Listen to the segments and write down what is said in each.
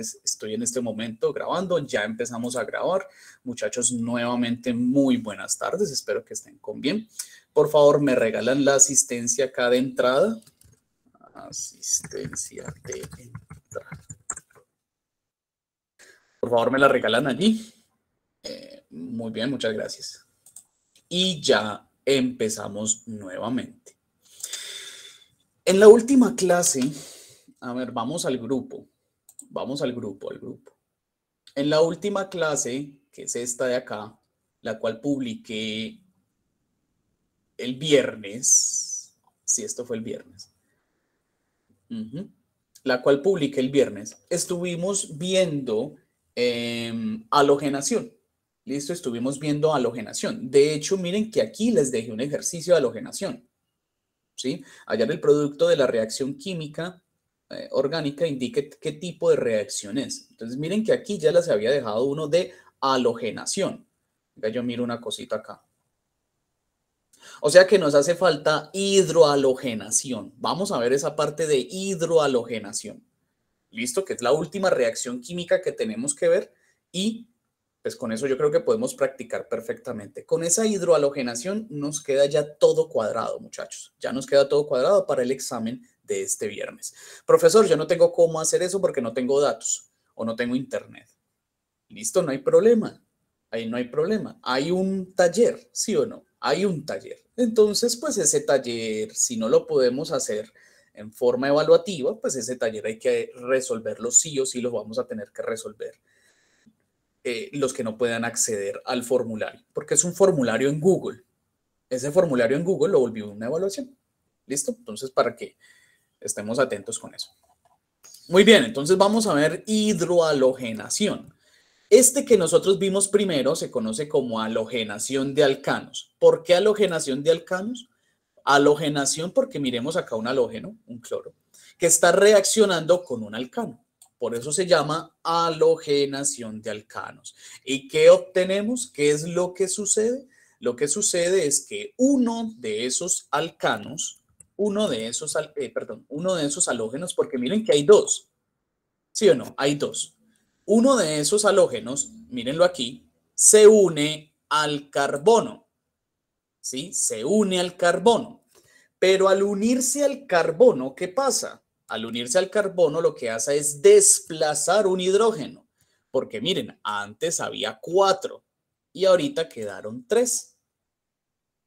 estoy en este momento grabando, ya empezamos a grabar. Muchachos, nuevamente muy buenas tardes, espero que estén con bien. Por favor, me regalan la asistencia acá de entrada. Asistencia de entrada. Por favor, me la regalan allí. Eh, muy bien, muchas gracias. Y ya empezamos nuevamente. En la última clase, a ver, vamos al grupo vamos al grupo, al grupo. En la última clase, que es esta de acá, la cual publiqué el viernes, si esto fue el viernes, la cual publiqué el viernes, estuvimos viendo halogenación. Em, Listo, estuvimos viendo halogenación. De hecho, miren que aquí les dejé un ejercicio de halogenación. ¿sí? Hallar el producto de la reacción química eh, orgánica indique qué tipo de reacción es. Entonces miren que aquí ya las había dejado uno de halogenación. Ya yo miro una cosita acá. O sea que nos hace falta hidrohalogenación. Vamos a ver esa parte de hidrohalogenación. Listo, que es la última reacción química que tenemos que ver y pues con eso yo creo que podemos practicar perfectamente. Con esa hidrohalogenación nos queda ya todo cuadrado, muchachos. Ya nos queda todo cuadrado para el examen de este viernes. Profesor, yo no tengo cómo hacer eso porque no tengo datos o no tengo internet. Listo, no hay problema. Ahí no hay problema. Hay un taller, ¿sí o no? Hay un taller. Entonces, pues ese taller, si no lo podemos hacer en forma evaluativa, pues ese taller hay que resolverlo sí o sí, los vamos a tener que resolver. Eh, los que no puedan acceder al formulario, porque es un formulario en Google. Ese formulario en Google lo volvió una evaluación. ¿Listo? Entonces, para qué estemos atentos con eso. Muy bien, entonces vamos a ver hidroalogenación. Este que nosotros vimos primero se conoce como halogenación de alcanos. ¿Por qué halogenación de alcanos? Halogenación porque miremos acá un halógeno, un cloro, que está reaccionando con un alcano. Por eso se llama halogenación de alcanos. ¿Y qué obtenemos? ¿Qué es lo que sucede? Lo que sucede es que uno de esos alcanos uno de esos, eh, perdón, uno de esos halógenos, porque miren que hay dos, ¿sí o no? Hay dos. Uno de esos halógenos, mírenlo aquí, se une al carbono, ¿sí? Se une al carbono. Pero al unirse al carbono, ¿qué pasa? Al unirse al carbono lo que hace es desplazar un hidrógeno, porque miren, antes había cuatro y ahorita quedaron tres.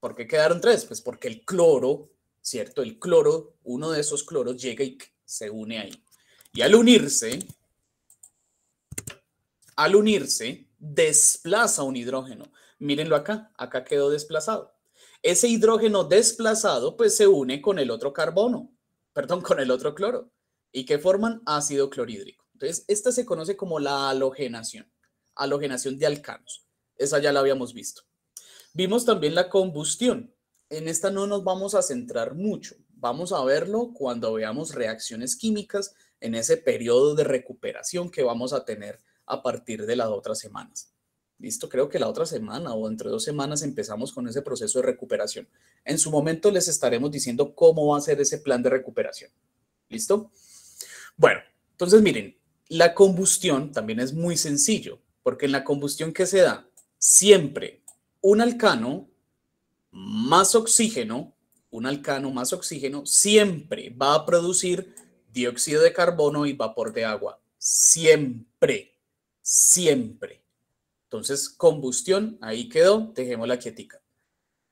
¿Por qué quedaron tres? Pues porque el cloro ¿cierto? El cloro, uno de esos cloros llega y se une ahí. Y al unirse, al unirse, desplaza un hidrógeno. Mírenlo acá, acá quedó desplazado. Ese hidrógeno desplazado pues se une con el otro carbono, perdón, con el otro cloro, y que forman ácido clorhídrico. Entonces, esta se conoce como la halogenación, halogenación de alcanos. Esa ya la habíamos visto. Vimos también la combustión, en esta no nos vamos a centrar mucho. Vamos a verlo cuando veamos reacciones químicas en ese periodo de recuperación que vamos a tener a partir de las otras semanas. Listo, creo que la otra semana o entre dos semanas empezamos con ese proceso de recuperación. En su momento les estaremos diciendo cómo va a ser ese plan de recuperación. ¿Listo? Bueno, entonces miren, la combustión también es muy sencillo, porque en la combustión que se da, siempre un alcano más oxígeno, un alcano más oxígeno, siempre va a producir dióxido de carbono y vapor de agua. Siempre, siempre. Entonces, combustión, ahí quedó, la quietica.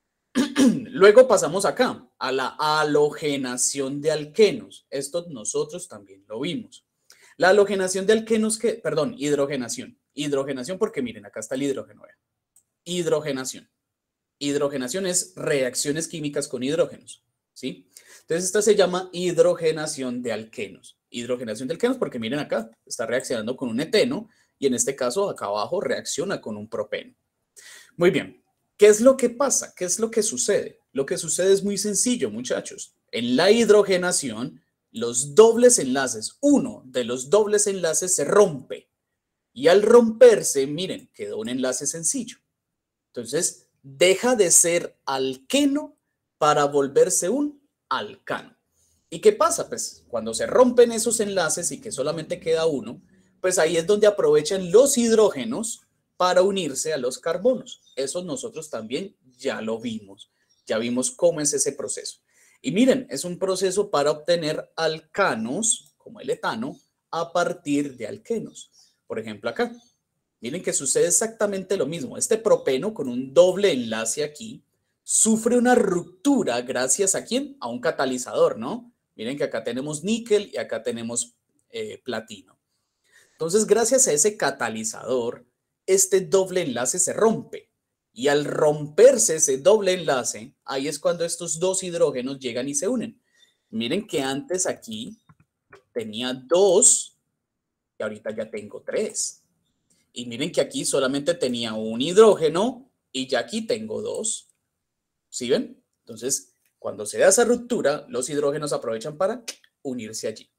Luego pasamos acá a la halogenación de alquenos. Esto nosotros también lo vimos. La halogenación de alquenos, que, perdón, hidrogenación. Hidrogenación, porque miren, acá está el hidrógeno. Hidrogenación. Hidrogenación es reacciones químicas con hidrógenos, ¿sí? Entonces esta se llama hidrogenación de alquenos. Hidrogenación de alquenos porque miren acá, está reaccionando con un eteno y en este caso acá abajo reacciona con un propeno. Muy bien, ¿qué es lo que pasa? ¿Qué es lo que sucede? Lo que sucede es muy sencillo, muchachos. En la hidrogenación, los dobles enlaces, uno de los dobles enlaces se rompe. Y al romperse, miren, quedó un enlace sencillo. Entonces, deja de ser alqueno para volverse un alcano. ¿Y qué pasa? Pues cuando se rompen esos enlaces y que solamente queda uno, pues ahí es donde aprovechan los hidrógenos para unirse a los carbonos. Eso nosotros también ya lo vimos, ya vimos cómo es ese proceso. Y miren, es un proceso para obtener alcanos, como el etano, a partir de alquenos. Por ejemplo, acá, Miren que sucede exactamente lo mismo. Este propeno con un doble enlace aquí sufre una ruptura gracias a quién? A un catalizador, ¿no? Miren que acá tenemos níquel y acá tenemos eh, platino. Entonces, gracias a ese catalizador, este doble enlace se rompe. Y al romperse ese doble enlace, ahí es cuando estos dos hidrógenos llegan y se unen. Miren que antes aquí tenía dos y ahorita ya tengo tres. Y miren que aquí solamente tenía un hidrógeno y ya aquí tengo dos. ¿Sí ven? Entonces, cuando se da esa ruptura, los hidrógenos aprovechan para unirse allí.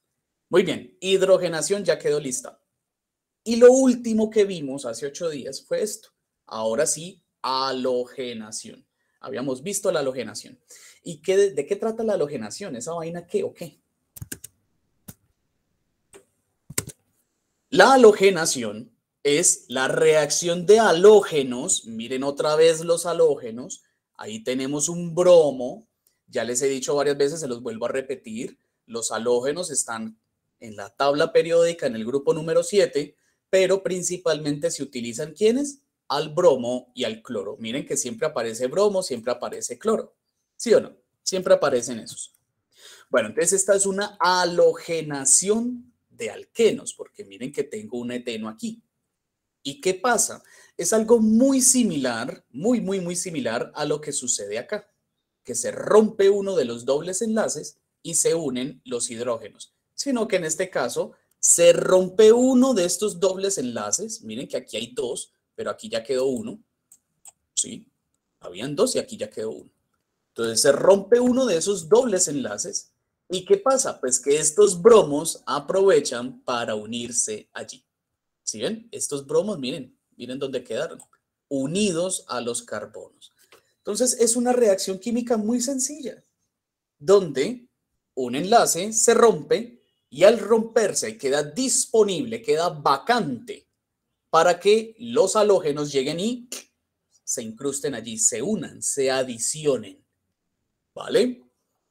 Muy bien, hidrogenación ya quedó lista. Y lo último que vimos hace ocho días fue esto. Ahora sí, halogenación. Habíamos visto la halogenación. ¿Y qué, de qué trata la halogenación? ¿Esa vaina qué o qué? La halogenación es la reacción de halógenos. Miren otra vez los halógenos. Ahí tenemos un bromo. Ya les he dicho varias veces, se los vuelvo a repetir. Los halógenos están en la tabla periódica en el grupo número 7, pero principalmente se utilizan ¿quiénes? Al bromo y al cloro. Miren que siempre aparece bromo, siempre aparece cloro. ¿Sí o no? Siempre aparecen esos. Bueno, entonces esta es una halogenación de alquenos, porque miren que tengo un eteno aquí. ¿Y qué pasa? Es algo muy similar, muy, muy, muy similar a lo que sucede acá, que se rompe uno de los dobles enlaces y se unen los hidrógenos, sino que en este caso se rompe uno de estos dobles enlaces, miren que aquí hay dos, pero aquí ya quedó uno, ¿sí? Habían dos y aquí ya quedó uno. Entonces se rompe uno de esos dobles enlaces. ¿Y qué pasa? Pues que estos bromos aprovechan para unirse allí. ¿Sí ven, estos bromos, miren, miren dónde quedaron, unidos a los carbonos. Entonces es una reacción química muy sencilla, donde un enlace se rompe y al romperse queda disponible, queda vacante para que los halógenos lleguen y se incrusten allí, se unan, se adicionen. ¿Vale?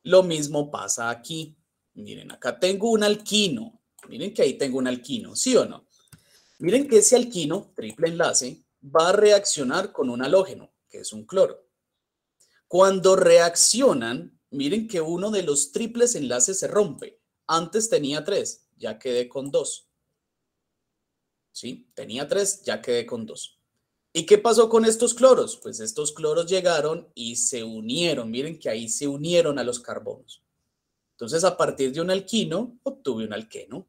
Lo mismo pasa aquí. Miren, acá tengo un alquino. Miren que ahí tengo un alquino, ¿sí o no? Miren que ese alquino, triple enlace, va a reaccionar con un halógeno, que es un cloro. Cuando reaccionan, miren que uno de los triples enlaces se rompe. Antes tenía tres, ya quedé con dos. ¿Sí? Tenía tres, ya quedé con dos. ¿Y qué pasó con estos cloros? Pues estos cloros llegaron y se unieron. Miren que ahí se unieron a los carbonos. Entonces, a partir de un alquino, obtuve un alqueno.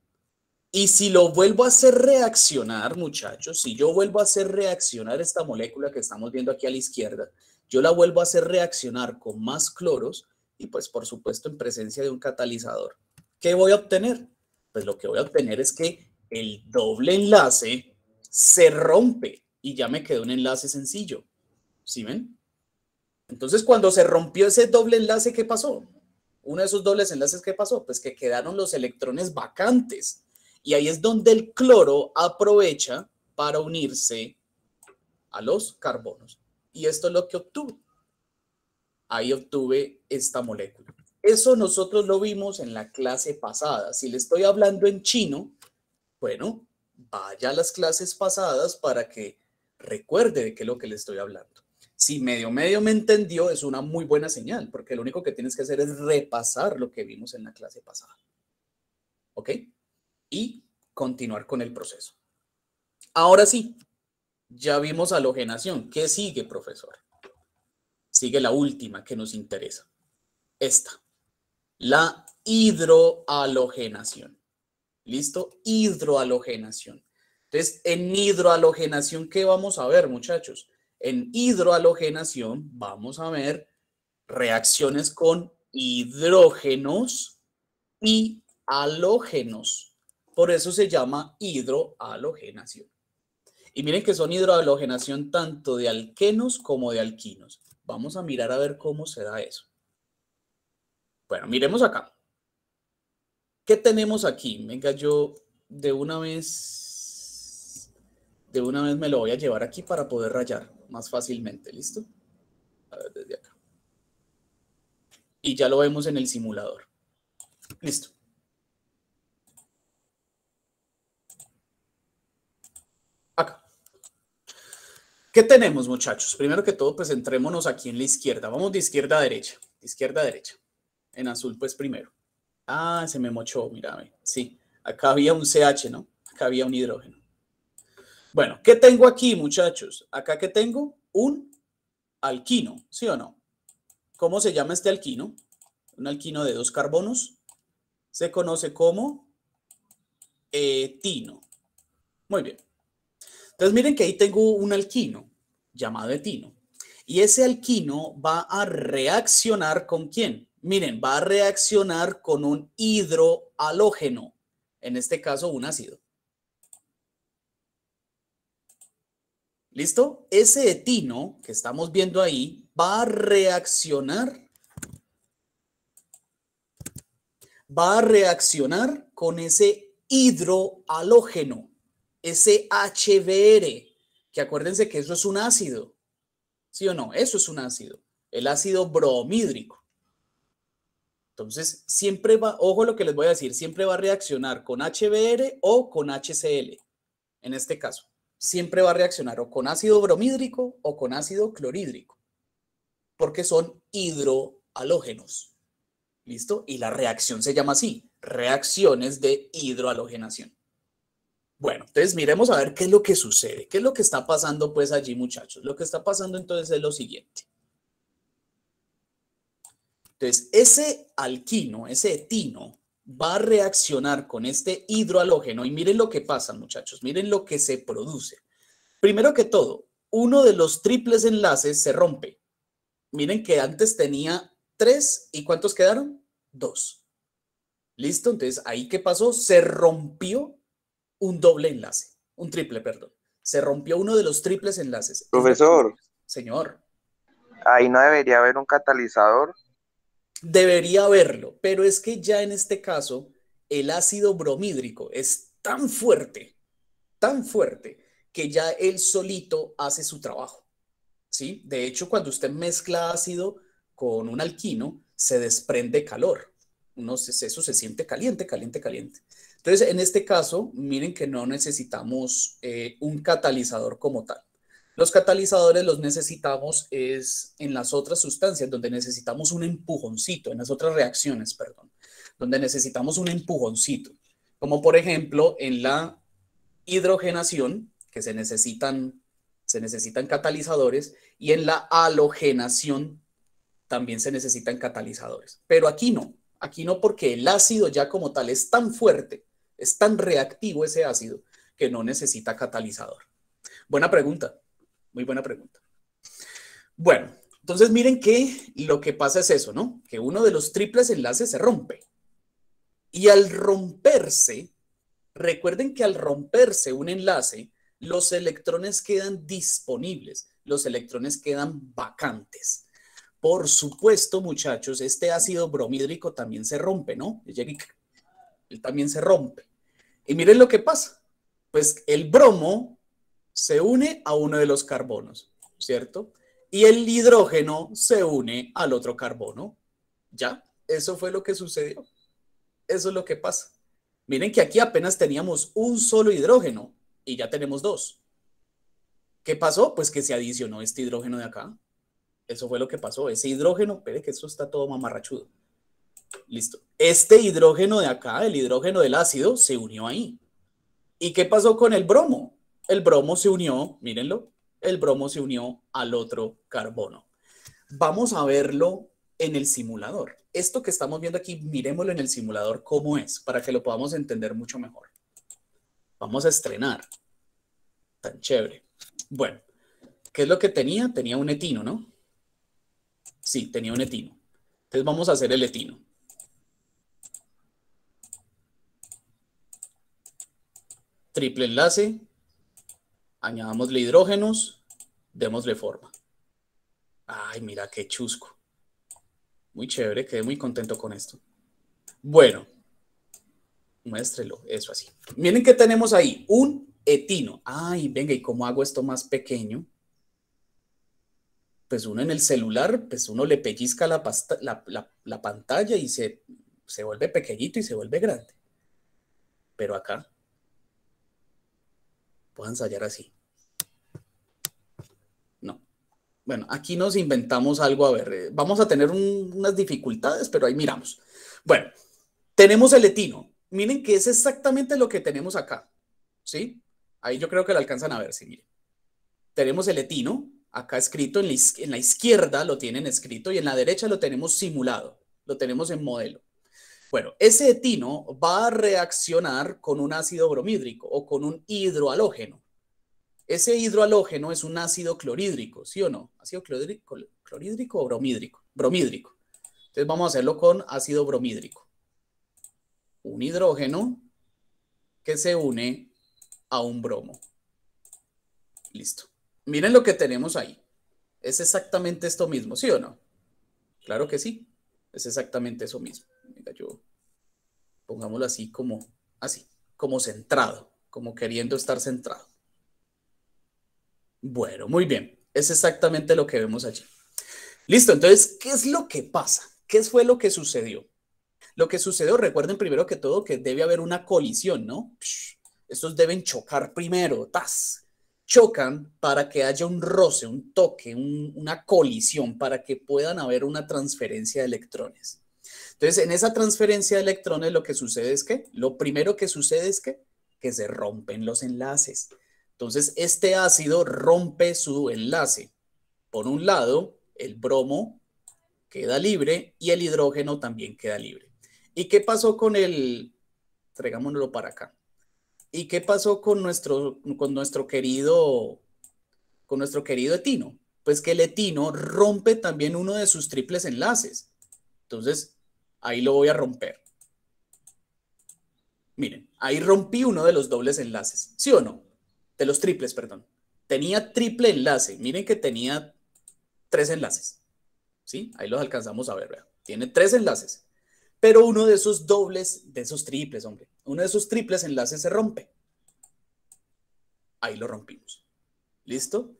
Y si lo vuelvo a hacer reaccionar, muchachos, si yo vuelvo a hacer reaccionar esta molécula que estamos viendo aquí a la izquierda, yo la vuelvo a hacer reaccionar con más cloros y pues por supuesto en presencia de un catalizador. ¿Qué voy a obtener? Pues lo que voy a obtener es que el doble enlace se rompe y ya me quedó un enlace sencillo. ¿Sí ven? Entonces cuando se rompió ese doble enlace, ¿qué pasó? Uno de esos dobles enlaces, ¿qué pasó? Pues que quedaron los electrones vacantes y ahí es donde el cloro aprovecha para unirse a los carbonos. Y esto es lo que obtuve. Ahí obtuve esta molécula. Eso nosotros lo vimos en la clase pasada. Si le estoy hablando en chino, bueno, vaya a las clases pasadas para que recuerde de qué es lo que le estoy hablando. Si medio medio me entendió, es una muy buena señal, porque lo único que tienes que hacer es repasar lo que vimos en la clase pasada. ¿Ok? y continuar con el proceso. Ahora sí, ya vimos halogenación. ¿Qué sigue, profesor? Sigue la última que nos interesa. Esta, la hidroalogenación. ¿Listo? Hidroalogenación. Entonces, en hidroalogenación, ¿qué vamos a ver, muchachos? En hidroalogenación vamos a ver reacciones con hidrógenos y halógenos. Por eso se llama hidrohalogenación. Y miren que son hidrohalogenación tanto de alquenos como de alquinos. Vamos a mirar a ver cómo se da eso. Bueno, miremos acá. ¿Qué tenemos aquí? Venga, yo de una vez, de una vez me lo voy a llevar aquí para poder rayar más fácilmente, ¿listo? A ver, desde acá. Y ya lo vemos en el simulador. Listo. ¿Qué tenemos, muchachos? Primero que todo, pues entrémonos aquí en la izquierda. Vamos de izquierda a derecha. izquierda a derecha. En azul, pues primero. Ah, se me mochó, Mira, Sí, acá había un CH, ¿no? Acá había un hidrógeno. Bueno, ¿qué tengo aquí, muchachos? Acá que tengo un alquino, ¿sí o no? ¿Cómo se llama este alquino? Un alquino de dos carbonos. Se conoce como etino. Muy bien. Entonces, miren que ahí tengo un alquino llamado etino. Y ese alquino va a reaccionar con quién? Miren, va a reaccionar con un hidroalógeno. en este caso un ácido. ¿Listo? Ese etino que estamos viendo ahí va a reaccionar va a reaccionar con ese hidroalógeno. ese HBr, que acuérdense que eso es un ácido, ¿sí o no? Eso es un ácido, el ácido bromídrico. Entonces, siempre va, ojo lo que les voy a decir, siempre va a reaccionar con HBr o con HCl, en este caso. Siempre va a reaccionar o con ácido bromídrico o con ácido clorhídrico, porque son hidroalógenos. ¿Listo? Y la reacción se llama así, reacciones de hidroalogenación. Bueno, entonces miremos a ver qué es lo que sucede, qué es lo que está pasando pues allí muchachos. Lo que está pasando entonces es lo siguiente. Entonces, ese alquino, ese etino, va a reaccionar con este hidroalógeno. y miren lo que pasa muchachos, miren lo que se produce. Primero que todo, uno de los triples enlaces se rompe. Miren que antes tenía tres y ¿cuántos quedaron? Dos. ¿Listo? Entonces, ¿ahí qué pasó? Se rompió un doble enlace, un triple, perdón. Se rompió uno de los triples enlaces. Profesor. Señor. Ahí no debería haber un catalizador. Debería haberlo, pero es que ya en este caso el ácido bromídrico es tan fuerte, tan fuerte, que ya él solito hace su trabajo. ¿sí? De hecho, cuando usted mezcla ácido con un alquino, se desprende calor. eso se siente caliente, caliente, caliente. Entonces, en este caso, miren que no necesitamos eh, un catalizador como tal. Los catalizadores los necesitamos es en las otras sustancias donde necesitamos un empujoncito, en las otras reacciones, perdón, donde necesitamos un empujoncito, como por ejemplo en la hidrogenación, que se necesitan, se necesitan catalizadores, y en la halogenación también se necesitan catalizadores. Pero aquí no, aquí no porque el ácido ya como tal es tan fuerte es tan reactivo ese ácido que no necesita catalizador. Buena pregunta, muy buena pregunta. Bueno, entonces miren que lo que pasa es eso, ¿no? Que uno de los triples enlaces se rompe. Y al romperse, recuerden que al romperse un enlace, los electrones quedan disponibles, los electrones quedan vacantes. Por supuesto, muchachos, este ácido bromhídrico también se rompe, ¿no? él también se rompe. Y miren lo que pasa. Pues el bromo se une a uno de los carbonos, ¿cierto? Y el hidrógeno se une al otro carbono. ¿Ya? Eso fue lo que sucedió. Eso es lo que pasa. Miren que aquí apenas teníamos un solo hidrógeno y ya tenemos dos. ¿Qué pasó? Pues que se adicionó este hidrógeno de acá. Eso fue lo que pasó. Ese hidrógeno, espere que eso está todo mamarrachudo. Listo. Este hidrógeno de acá, el hidrógeno del ácido, se unió ahí. ¿Y qué pasó con el bromo? El bromo se unió, mírenlo, el bromo se unió al otro carbono. Vamos a verlo en el simulador. Esto que estamos viendo aquí, miremoslo en el simulador cómo es, para que lo podamos entender mucho mejor. Vamos a estrenar. Tan chévere. Bueno, ¿qué es lo que tenía? Tenía un etino, ¿no? Sí, tenía un etino. Entonces vamos a hacer el etino. triple enlace, añadámosle hidrógenos, démosle forma. Ay, mira qué chusco. Muy chévere, quedé muy contento con esto. Bueno, muéstrelo, eso así. Miren que tenemos ahí, un etino. Ay, venga, ¿y cómo hago esto más pequeño? Pues uno en el celular, pues uno le pellizca la, la pantalla y se, se vuelve pequeñito y se vuelve grande. Pero acá puedo ensayar así. No. Bueno, aquí nos inventamos algo, a ver, eh, vamos a tener unas dificultades, pero ahí miramos. Bueno, tenemos el etino. Miren que es exactamente lo que tenemos acá, ¿sí? Ahí yo creo que lo alcanzan a ver, sí, miren. Tenemos el etino, acá escrito, en la izquierda lo tienen escrito y en la derecha lo tenemos simulado, lo tenemos en modelo. Bueno, ese etino va a reaccionar con un ácido bromídrico o con un hidroalógeno Ese hidroalógeno es un ácido clorhídrico, ¿sí o no? ¿Ácido clorhídrico, clorhídrico o bromídrico? Bromídrico. Entonces vamos a hacerlo con ácido bromídrico. Un hidrógeno que se une a un bromo. Listo. Miren lo que tenemos ahí. Es exactamente esto mismo, ¿sí o no? Claro que sí. Es exactamente eso mismo yo, pongámoslo así como, así, como centrado, como queriendo estar centrado. Bueno, muy bien, es exactamente lo que vemos allí. Listo, entonces, ¿qué es lo que pasa? ¿Qué fue lo que sucedió? Lo que sucedió, recuerden primero que todo que debe haber una colisión, ¿no? estos deben chocar primero, tas. Chocan para que haya un roce, un toque, una colisión, para que puedan haber una transferencia de electrones. Entonces, en esa transferencia de electrones lo que sucede es que, lo primero que sucede es que, que se rompen los enlaces. Entonces, este ácido rompe su enlace. Por un lado, el bromo queda libre y el hidrógeno también queda libre. ¿Y qué pasó con el... Traigámonoslo para acá. ¿Y qué pasó con nuestro, con nuestro querido con nuestro querido etino? Pues que el etino rompe también uno de sus triples enlaces. Entonces, Ahí lo voy a romper. Miren, ahí rompí uno de los dobles enlaces, ¿sí o no? De los triples, perdón. Tenía triple enlace. Miren que tenía tres enlaces. ¿Sí? Ahí los alcanzamos a ver, Tiene tres enlaces. Pero uno de esos dobles, de esos triples, hombre, uno de esos triples enlaces se rompe. Ahí lo rompimos. ¿Listo?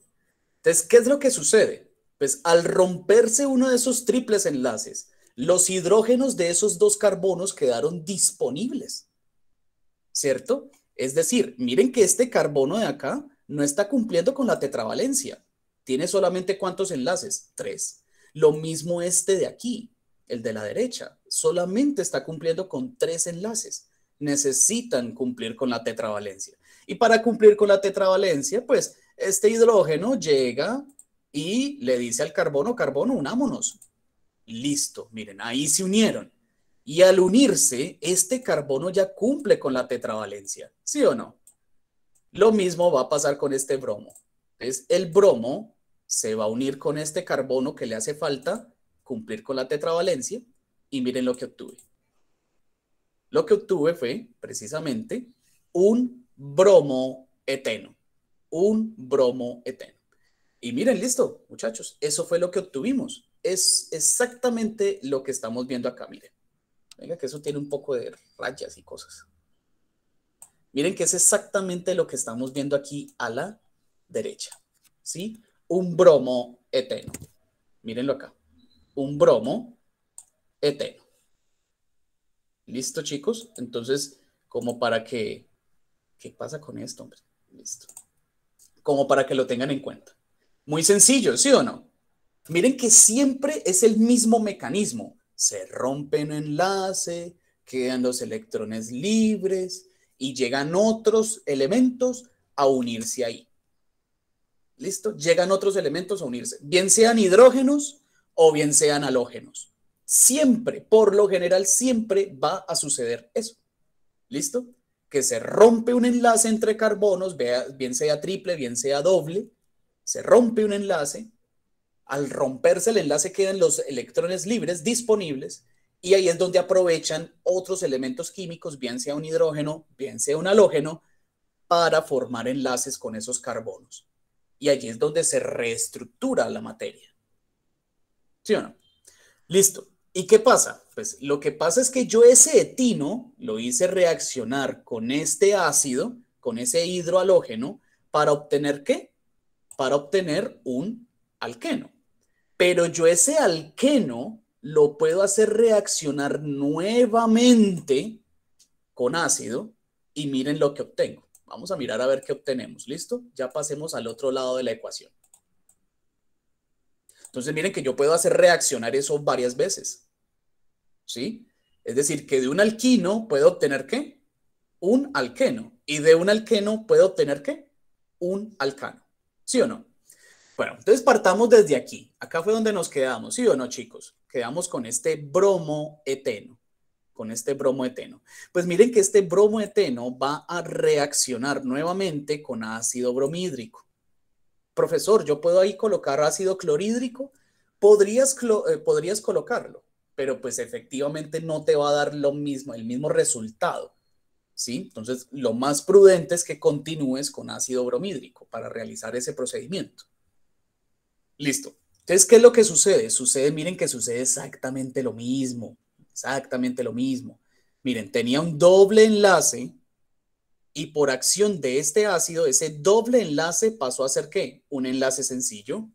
Entonces, ¿qué es lo que sucede? Pues al romperse uno de esos triples enlaces, los hidrógenos de esos dos carbonos quedaron disponibles, ¿cierto? Es decir, miren que este carbono de acá no está cumpliendo con la tetravalencia. Tiene solamente cuántos enlaces? Tres. Lo mismo este de aquí, el de la derecha, solamente está cumpliendo con tres enlaces. Necesitan cumplir con la tetravalencia. Y para cumplir con la tetravalencia, pues este hidrógeno llega y le dice al carbono, carbono, unámonos. Listo, miren, ahí se unieron. Y al unirse, este carbono ya cumple con la tetravalencia, ¿sí o no? Lo mismo va a pasar con este bromo. Entonces, el bromo se va a unir con este carbono que le hace falta cumplir con la tetravalencia y miren lo que obtuve. Lo que obtuve fue precisamente un bromo eteno, un bromo eteno. Y miren, listo, muchachos, eso fue lo que obtuvimos es exactamente lo que estamos viendo acá, miren. Venga, que eso tiene un poco de rayas y cosas. Miren que es exactamente lo que estamos viendo aquí a la derecha, ¿sí? Un bromo eteno. Mírenlo acá. Un bromo eteno. ¿Listo, chicos? Entonces, como para que... ¿Qué pasa con esto, hombre? Listo. Como para que lo tengan en cuenta. Muy sencillo, ¿sí o no? Miren que siempre es el mismo mecanismo. Se rompe un enlace, quedan los electrones libres y llegan otros elementos a unirse ahí. ¿Listo? Llegan otros elementos a unirse, bien sean hidrógenos o bien sean halógenos. Siempre, por lo general, siempre va a suceder eso. ¿Listo? Que se rompe un enlace entre carbonos, bien sea triple, bien sea doble, se rompe un enlace al romperse el enlace quedan los electrones libres disponibles y ahí es donde aprovechan otros elementos químicos, bien sea un hidrógeno, bien sea un halógeno, para formar enlaces con esos carbonos. Y allí es donde se reestructura la materia. ¿Sí o no? Listo. ¿Y qué pasa? Pues lo que pasa es que yo ese etino lo hice reaccionar con este ácido, con ese hidrohalógeno, para obtener qué? Para obtener un alqueno pero yo ese alqueno lo puedo hacer reaccionar nuevamente con ácido y miren lo que obtengo. Vamos a mirar a ver qué obtenemos. ¿Listo? Ya pasemos al otro lado de la ecuación. Entonces miren que yo puedo hacer reaccionar eso varias veces. ¿Sí? Es decir, que de un alquino puedo obtener qué? Un alqueno. Y de un alqueno puedo obtener qué? Un alcano. ¿Sí o no? Bueno, entonces partamos desde aquí. Acá fue donde nos quedamos, ¿sí o no, chicos? Quedamos con este bromo eteno, con este bromo eteno. Pues miren que este bromo eteno va a reaccionar nuevamente con ácido bromhídrico. Profesor, ¿yo puedo ahí colocar ácido clorhídrico? Podrías, eh, podrías colocarlo, pero pues efectivamente no te va a dar lo mismo, el mismo resultado. ¿Sí? Entonces, lo más prudente es que continúes con ácido bromhídrico para realizar ese procedimiento. Listo. Entonces, ¿qué es lo que sucede? Sucede, miren que sucede exactamente lo mismo, exactamente lo mismo. Miren, tenía un doble enlace y por acción de este ácido, ese doble enlace pasó a ser ¿qué? Un enlace sencillo.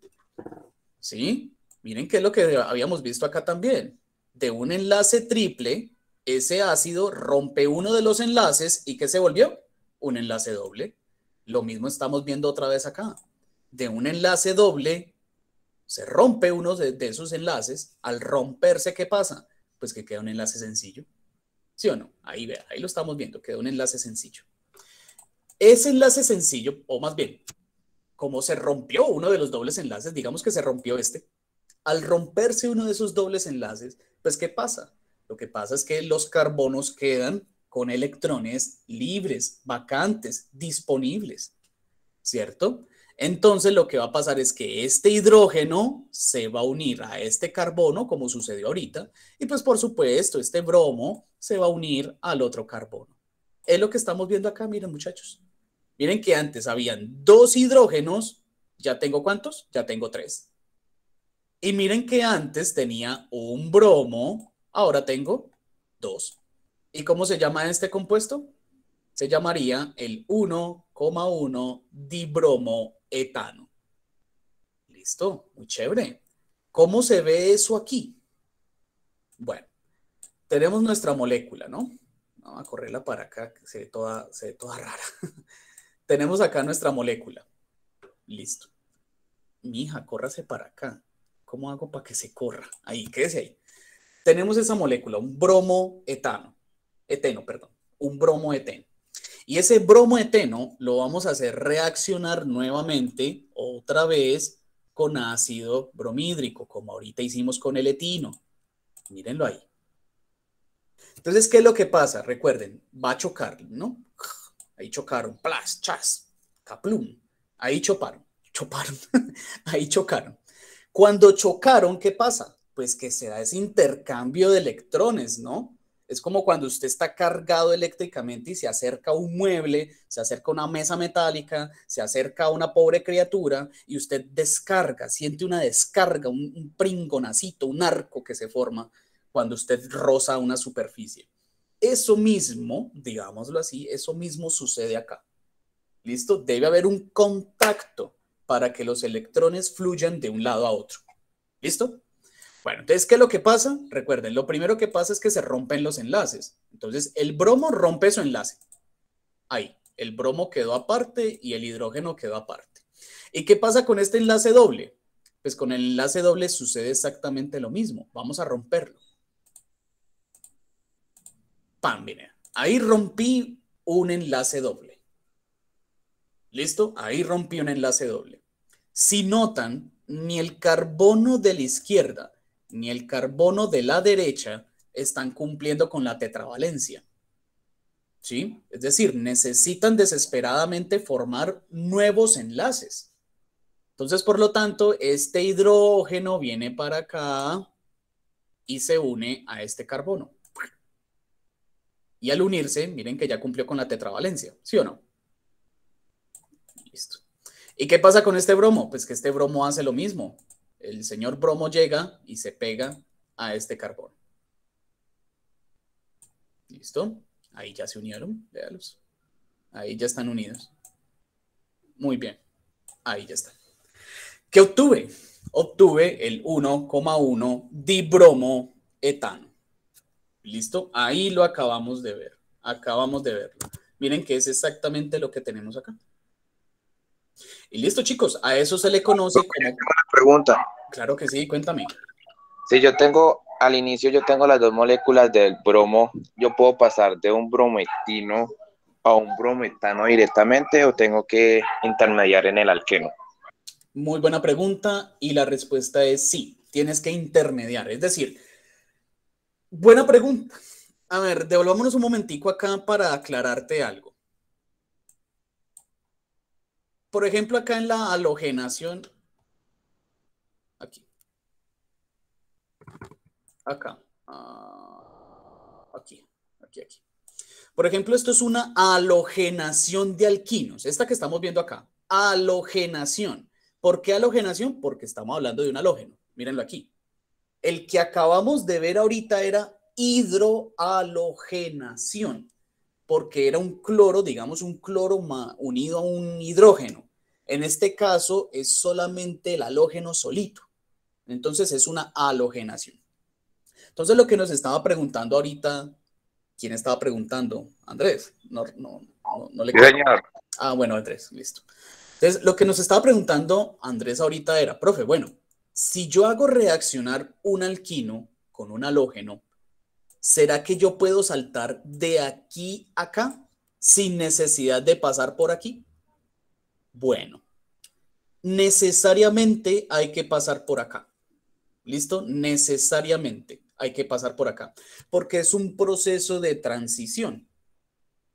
¿Sí? Miren qué es lo que habíamos visto acá también. De un enlace triple, ese ácido rompe uno de los enlaces y ¿qué se volvió? Un enlace doble. Lo mismo estamos viendo otra vez acá. De un enlace doble, se rompe uno de, esos enlaces, al romperse, ¿qué pasa? Pues que queda un enlace sencillo. ¿Sí o no? Ahí, vea, ahí lo estamos viendo, queda un enlace sencillo. Ese enlace sencillo, o más bien, como se rompió uno de los dobles enlaces, digamos que se rompió este, al romperse uno de esos dobles enlaces, pues ¿qué pasa? Lo que pasa es que los carbonos quedan con electrones libres, vacantes, disponibles, ¿cierto? Entonces lo que va a pasar es que este hidrógeno se va a unir a este carbono, como sucedió ahorita, y pues por supuesto este bromo se va a unir al otro carbono. Es lo que estamos viendo acá, miren muchachos. Miren que antes habían dos hidrógenos, ya tengo cuántos, ya tengo tres. Y miren que antes tenía un bromo, ahora tengo dos. ¿Y cómo se llama este compuesto? Se llamaría el 1 0,1 etano Listo, muy chévere. ¿Cómo se ve eso aquí? Bueno, tenemos nuestra molécula, ¿no? Vamos a correrla para acá, que se ve toda, se ve toda rara. tenemos acá nuestra molécula. Listo. Mija, córrase para acá. ¿Cómo hago para que se corra? Ahí, quédese ahí. Tenemos esa molécula, un bromoetano, eteno, perdón, un bromoeteno. Y ese bromoeteno lo vamos a hacer reaccionar nuevamente, otra vez, con ácido bromhídrico, como ahorita hicimos con el etino. Mírenlo ahí. Entonces, ¿qué es lo que pasa? Recuerden, va a chocar, ¿no? Ahí chocaron, plas, chas, caplum. Ahí choparon, choparon, ahí chocaron. Cuando chocaron, ¿qué pasa? Pues que se da ese intercambio de electrones, ¿no? Es como cuando usted está cargado eléctricamente y se acerca a un mueble, se acerca a una mesa metálica, se acerca a una pobre criatura y usted descarga, siente una descarga, un, un pringonacito, un arco que se forma cuando usted roza una superficie. Eso mismo, digámoslo así, eso mismo sucede acá. ¿Listo? Debe haber un contacto para que los electrones fluyan de un lado a otro. ¿Listo? Bueno, entonces, ¿qué es lo que pasa? Recuerden, lo primero que pasa es que se rompen los enlaces. Entonces, el bromo rompe su enlace. Ahí, el bromo quedó aparte y el hidrógeno quedó aparte. ¿Y qué pasa con este enlace doble? Pues con el enlace doble sucede exactamente lo mismo. Vamos a romperlo. Pam, Ahí rompí un enlace doble. ¿Listo? Ahí rompí un enlace doble. Si notan, ni el carbono de la izquierda ni el carbono de la derecha están cumpliendo con la tetravalencia. ¿Sí? Es decir, necesitan desesperadamente formar nuevos enlaces. Entonces, por lo tanto, este hidrógeno viene para acá y se une a este carbono. Y al unirse, miren que ya cumplió con la tetravalencia, ¿sí o no? Listo. ¿Y qué pasa con este bromo? Pues que este bromo hace lo mismo el señor bromo llega y se pega a este carbón. ¿Listo? Ahí ya se unieron, véalos. Ahí ya están unidos. Muy bien, ahí ya está. ¿Qué obtuve? Obtuve el 1,1 etano. ¿Listo? Ahí lo acabamos de ver. Acabamos de verlo. Miren que es exactamente lo que tenemos acá. Y listo, chicos, a eso se le conoce como Claro que sí, cuéntame. Si yo tengo, al inicio yo tengo las dos moléculas del bromo, ¿yo puedo pasar de un brometino a un brometano directamente o tengo que intermediar en el alqueno? Muy buena pregunta y la respuesta es sí, tienes que intermediar. Es decir, buena pregunta. A ver, devolvámonos un momentico acá para aclararte algo. Por ejemplo, acá en la halogenación aquí. Acá. Ah, aquí, aquí, aquí. Por ejemplo, esto es una halogenación de alquinos. Esta que estamos viendo acá. Halogenación. ¿Por qué halogenación? Porque estamos hablando de un halógeno. Mírenlo aquí. El que acabamos de ver ahorita era hidrohalogenación, porque era un cloro, digamos un cloro unido a un hidrógeno. En este caso es solamente el halógeno solito. Entonces es una halogenación. Entonces lo que nos estaba preguntando ahorita, ¿quién estaba preguntando? Andrés. No, no, no, le Ah, bueno, Andrés, listo. Entonces lo que nos estaba preguntando Andrés ahorita era, profe, bueno, si yo hago reaccionar un alquino con un halógeno, ¿será que yo puedo saltar de aquí acá sin necesidad de pasar por aquí? Bueno, necesariamente hay que pasar por acá. ¿Listo? Necesariamente hay que pasar por acá, porque es un proceso de transición.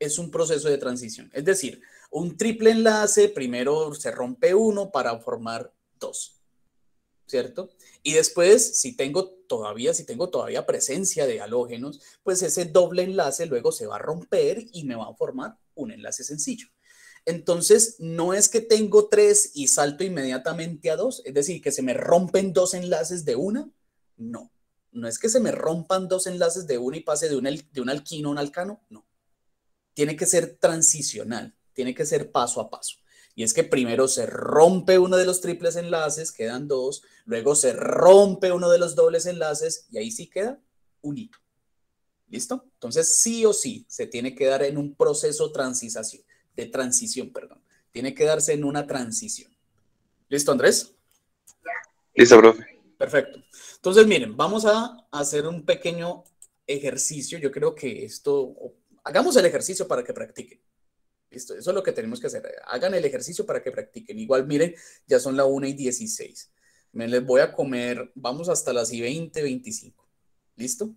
Es un proceso de transición. Es decir, un triple enlace, primero se rompe uno para formar dos. ¿Cierto? Y después, si tengo todavía, si tengo todavía presencia de halógenos, pues ese doble enlace luego se va a romper y me va a formar un enlace sencillo. Entonces, no es que tengo tres y salto inmediatamente a dos, es decir, que se me rompen dos enlaces de una, no. No es que se me rompan dos enlaces de una y pase de un, alquino a un alcano, no. Tiene que ser transicional, tiene que ser paso a paso. Y es que primero se rompe uno de los triples enlaces, quedan dos, luego se rompe uno de los dobles enlaces y ahí sí queda un hito. ¿Listo? Entonces sí o sí se tiene que dar en un proceso transización, de transición, perdón. Tiene que darse en una transición. ¿Listo, Andrés? Listo, profe. Perfecto. Entonces, miren, vamos a hacer un pequeño ejercicio. Yo creo que esto, hagamos el ejercicio para que practiquen. Listo, eso es lo que tenemos que hacer. Hagan el ejercicio para que practiquen. Igual, miren, ya son la 1 y 16. Me les voy a comer, vamos hasta las y 20, 25. ¿Listo?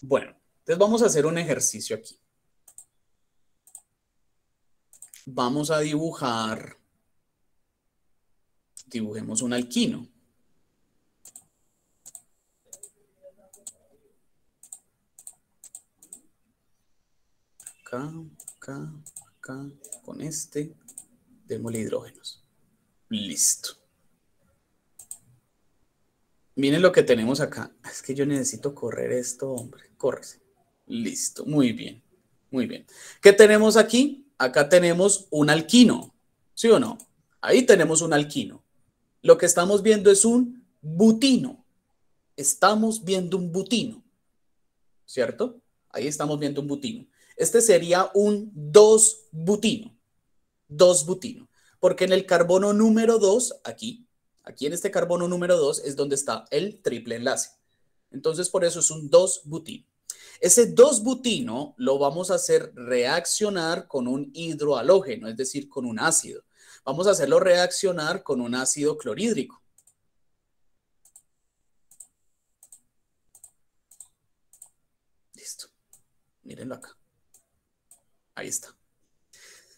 Bueno, entonces vamos a hacer un ejercicio aquí. Vamos a dibujar, dibujemos un alquino. Acá, acá, acá, con este, démosle hidrógenos. Listo. Miren lo que tenemos acá. Es que yo necesito correr esto, hombre. Córrese. Listo. Muy bien. Muy bien. ¿Qué tenemos aquí? acá tenemos un alquino, ¿sí o no? Ahí tenemos un alquino. Lo que estamos viendo es un butino. Estamos viendo un butino, ¿cierto? Ahí estamos viendo un butino. Este sería un dos butino. Dos butino. Porque en el carbono número 2, aquí, aquí en este carbono número 2 es donde está el triple enlace. Entonces, por eso es un dos butino. Ese 2-butino lo vamos a hacer reaccionar con un hidroalógeno, es decir, con un ácido. Vamos a hacerlo reaccionar con un ácido clorhídrico. Listo. Mírenlo acá. Ahí está.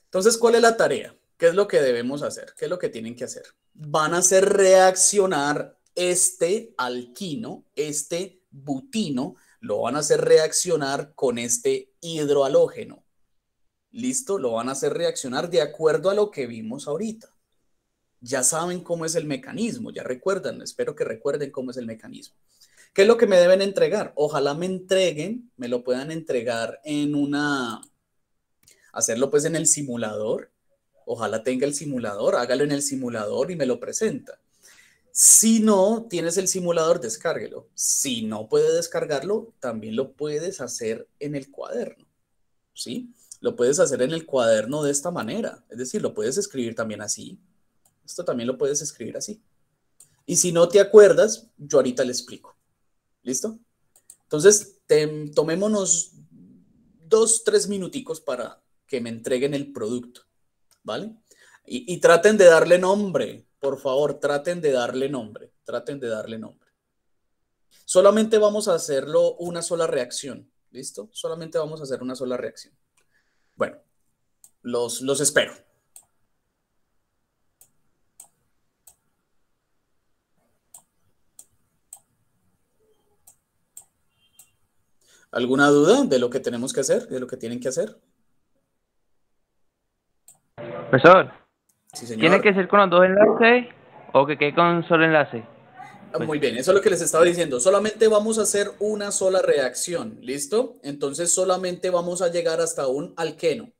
Entonces, ¿cuál es la tarea? ¿Qué es lo que debemos hacer? ¿Qué es lo que tienen que hacer? Van a hacer reaccionar este alquino, este butino, lo van a hacer reaccionar con este hidroalógeno, ¿Listo? Lo van a hacer reaccionar de acuerdo a lo que vimos ahorita. Ya saben cómo es el mecanismo, ya recuerdan, espero que recuerden cómo es el mecanismo. ¿Qué es lo que me deben entregar? Ojalá me entreguen, me lo puedan entregar en una, hacerlo pues en el simulador. Ojalá tenga el simulador, hágalo en el simulador y me lo presenta. Si no tienes el simulador, descárguelo. Si no puedes descargarlo, también lo puedes hacer en el cuaderno. ¿Sí? Lo puedes hacer en el cuaderno de esta manera. Es decir, lo puedes escribir también así. Esto también lo puedes escribir así. Y si no te acuerdas, yo ahorita le explico. ¿Listo? Entonces, tomémonos dos, tres minuticos para que me entreguen el producto. ¿Vale? Y, y traten de darle nombre por favor, traten de darle nombre, traten de darle nombre. Solamente vamos a hacerlo una sola reacción, ¿listo? Solamente vamos a hacer una sola reacción. Bueno, los, espero. ¿Alguna duda de lo que tenemos que hacer, de lo que tienen que hacer? Profesor. ¿Tiene que ser con los dos enlaces o que quede con solo enlace? Ah, pues muy bien, eso es lo que les estaba diciendo. Solamente vamos a hacer una sola reacción, ¿listo? Entonces solamente vamos a llegar hasta un alqueno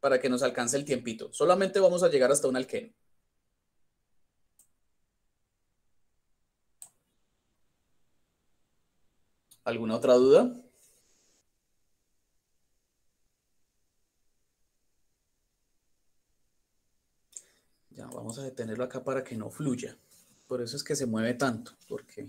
para que nos alcance el tiempito. Solamente vamos a llegar hasta un alqueno. ¿Alguna otra duda? Ya, vamos a detenerlo acá para que no fluya. Por eso es que se mueve tanto, porque...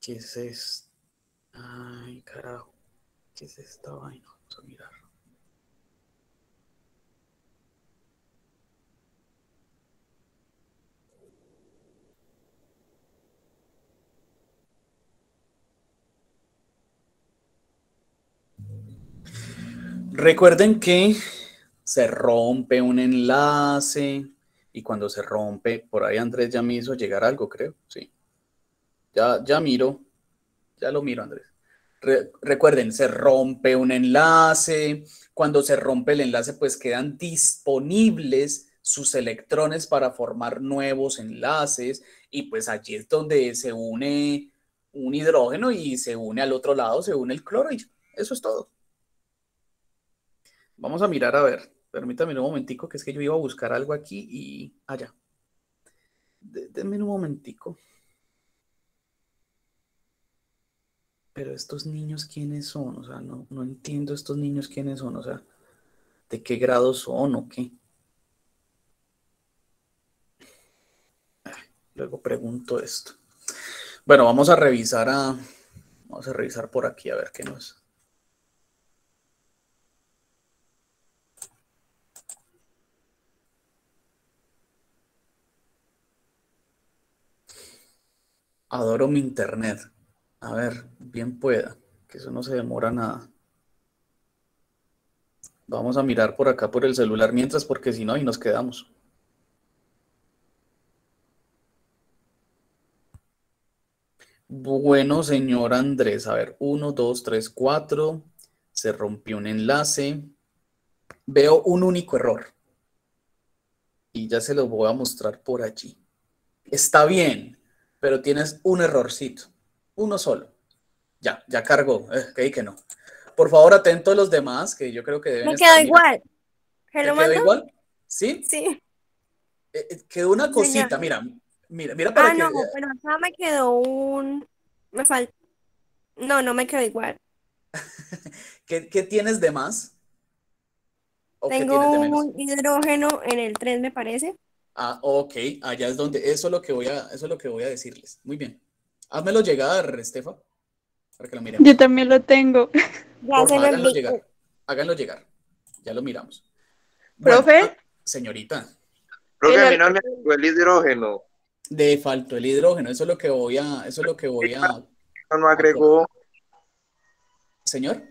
¿Qué es esto? Ay, carajo. ¿Qué es esta vaina? Vamos a mirar. Recuerden que se rompe un enlace y cuando se rompe, por ahí Andrés ya me hizo llegar algo, creo, sí. Ya, ya miro, ya lo miro Andrés. recuerden, se rompe un enlace, cuando se rompe el enlace pues quedan disponibles sus electrones para formar nuevos enlaces y pues allí es donde se une un hidrógeno y se une al otro lado, se une el cloro y eso es todo. Vamos a mirar a ver. Permítame un momentico, que es que yo iba a buscar algo aquí y allá. Ah, denme un momentico. Pero estos niños, ¿quiénes son? O sea, no, no entiendo estos niños, ¿quiénes son? O sea, ¿de qué grado son o qué? Luego pregunto esto. Bueno, vamos a revisar a... Vamos a revisar por aquí a ver qué nos... Adoro mi internet. A ver, bien pueda, que eso no se demora nada. Vamos a mirar por acá por el celular mientras, porque si no, ahí nos quedamos. Bueno, señor Andrés, a ver, 1, 2, 3, 4, se rompió un enlace. Veo un único error. Y ya se lo voy a mostrar por allí. Está bien, pero tienes un errorcito, uno solo. Ya, ya cargó, eh, ¿ok? que no. Por favor, atento a los demás, que yo creo que deben Me quedo igual. ¿Me quedó igual? ¿Sí? Sí. Eh, eh, quedó una cosita, mira, mira, mira para ah, Ah, no, pero acá me quedó un... Me falta... No, no me quedó igual. ¿Qué, tienes de más? Tengo un hidrógeno en el 3, me parece. Ah, ok, allá es donde, eso es lo que voy a, eso es lo que voy a decirles. Muy bien. Házmelo llegar, Estefa, para que lo miremos. Yo también lo tengo. háganlo llegar. Háganlo llegar. Ya lo miramos. ¿Profe? Señorita. Profe, a no me el hidrógeno. De faltó el hidrógeno, eso es lo que voy a, eso es lo que voy a. no agregó. Señor.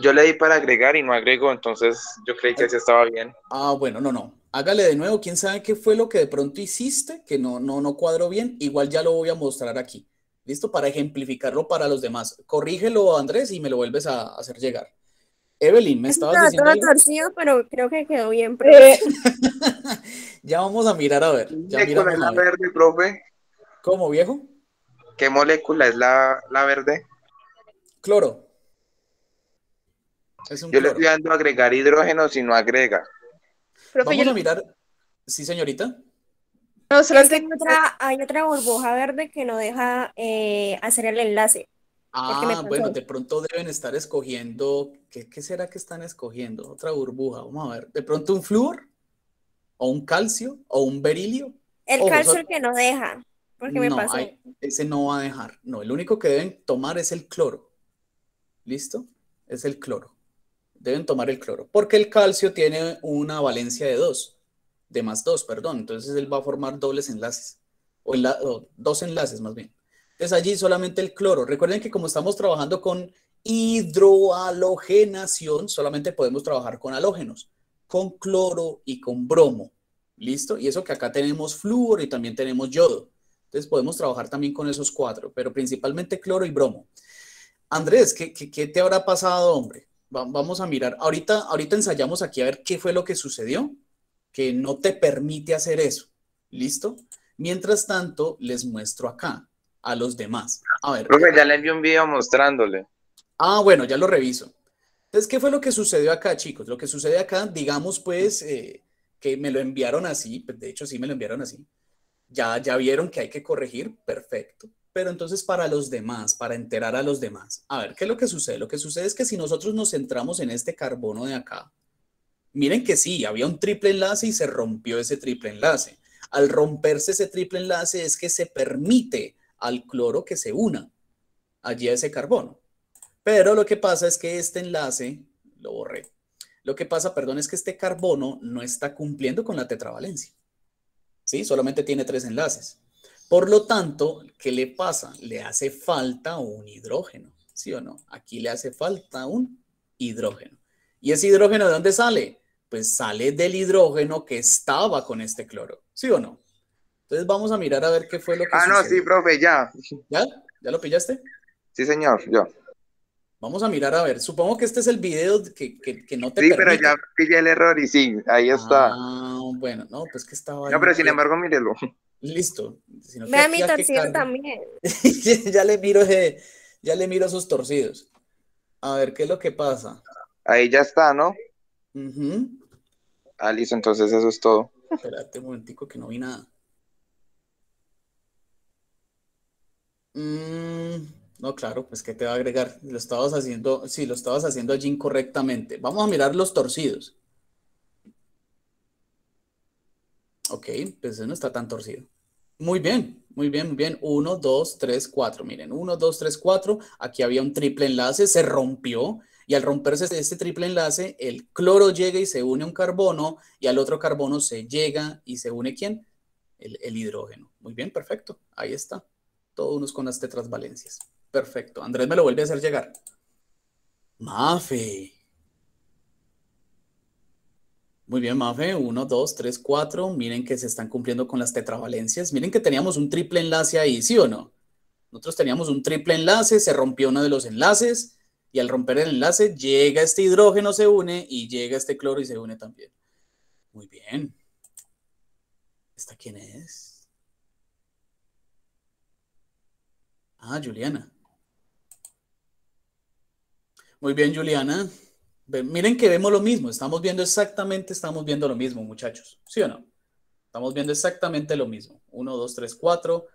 Yo le di para agregar y no agregó, entonces yo creí que eh, sí estaba bien. Ah, bueno, no, no. Hágale de nuevo, quién sabe qué fue lo que de pronto hiciste, que no, no, no cuadró bien. Igual ya lo voy a mostrar aquí. ¿Listo? Para ejemplificarlo para los demás. Corrígelo, Andrés, y me lo vuelves a hacer llegar. Evelyn, me estabas diciendo. torcido, pero creo que quedó bien, pues. eh, ya vamos a mirar a ver. Ya es la verde, profe? ¿Cómo, viejo? ¿Qué molécula es la, la verde? Cloro yo le estoy dando a agregar hidrógeno si no agrega. Vamos a mirar. Sí, señorita. No, solo es que hay, otra, burbuja verde que no deja eh, hacer el enlace. Ah, bueno, de pronto deben estar escogiendo. ¿qué, será que están escogiendo? Otra burbuja. Vamos a ver. ¿De pronto un flúor? ¿O un calcio? ¿O un berilio? El calcio que no deja, porque me pasó. ese no va a dejar. No, el único que deben tomar es el cloro. ¿Listo? Es el cloro deben tomar el cloro, porque el calcio tiene una valencia de 2, de más 2, perdón, entonces él va a formar dobles enlaces, o, dos enlaces más bien. Entonces allí solamente el cloro. Recuerden que como estamos trabajando con hidrohalogenación, solamente podemos trabajar con halógenos, con cloro y con bromo. ¿Listo? Y eso que acá tenemos flúor y también tenemos yodo. Entonces podemos trabajar también con esos cuatro, pero principalmente cloro y bromo. Andrés, ¿qué, qué te habrá pasado, hombre? vamos a mirar. Ahorita, ahorita ensayamos aquí a ver qué fue lo que sucedió, que no te permite hacer eso. ¿Listo? Mientras tanto, les muestro acá a los demás. A ver. ya le envié un video mostrándole. Ah, bueno, ya lo reviso. Entonces, ¿qué fue lo que sucedió acá, chicos? Lo que sucede acá, digamos, pues, eh, que me lo enviaron así, pues, de hecho, sí me lo enviaron así. Ya, ya vieron que hay que corregir, perfecto pero entonces para los demás, para enterar a los demás. A ver, ¿qué es lo que sucede? Lo que sucede es que si nosotros nos centramos en este carbono de acá, miren que sí, había un triple enlace y se rompió ese triple enlace. Al romperse ese triple enlace es que se permite al cloro que se una allí a ese carbono. Pero lo que pasa es que este enlace, lo borré, lo que pasa, perdón, es que este carbono no está cumpliendo con la tetravalencia. ¿Sí? Solamente tiene tres enlaces. Por lo tanto, ¿qué le pasa? Le hace falta un hidrógeno, ¿sí o no? Aquí le hace falta un hidrógeno. ¿Y ese hidrógeno de dónde sale? Pues sale del hidrógeno que estaba con este cloro, ¿sí o no? Entonces vamos a mirar a ver qué fue lo que Ah, no, sí, profe, ya. ¿Ya? ¿Ya lo pillaste? Sí, señor, yo. Vamos a mirar a ver. Supongo que este es el video que, que, no te. Sí, pero ya pillé el error y sí, ahí está. Ah, bueno, no, pues que estaba. No, pero sin embargo, mírelo. Listo. Ve a mi también. ya, le miro ese, eh, ya le miro esos torcidos. A ver qué es lo que pasa. Ahí ya está, ¿no? Uh Ah, listo, entonces eso es todo. Espérate un momentico que no vi nada. Mmm. No, claro, pues que te va a agregar. Lo estabas haciendo, sí, lo estabas haciendo allí incorrectamente. Vamos a mirar los torcidos. Ok, pues no está tan torcido. Muy bien, muy bien, muy bien. Uno, dos, tres, cuatro. Miren, uno, dos, tres, cuatro. Aquí había un triple enlace, se rompió. Y al romperse este, este triple enlace, el cloro llega y se une a un carbono. Y al otro carbono se llega y se une ¿quién? El, el hidrógeno. Muy bien, perfecto. Ahí está. Todos unos con las tetras Perfecto. Andrés me lo vuelve a hacer llegar. Mafe. Muy bien, Mafe. Uno, dos, tres, cuatro. Miren que se están cumpliendo con las tetravalencias. Miren que teníamos un triple enlace ahí, ¿sí o no? Nosotros teníamos un triple enlace, se rompió uno de los enlaces y al romper el enlace llega este hidrógeno, se une y llega este cloro y se une también. Muy bien. ¿Esta quién es? Ah, Juliana. Muy bien, Juliana. Miren que vemos lo mismo, estamos viendo exactamente, estamos viendo lo mismo, muchachos. ¿Sí o no? Estamos viendo exactamente lo mismo. Uno, dos, tres, cuatro.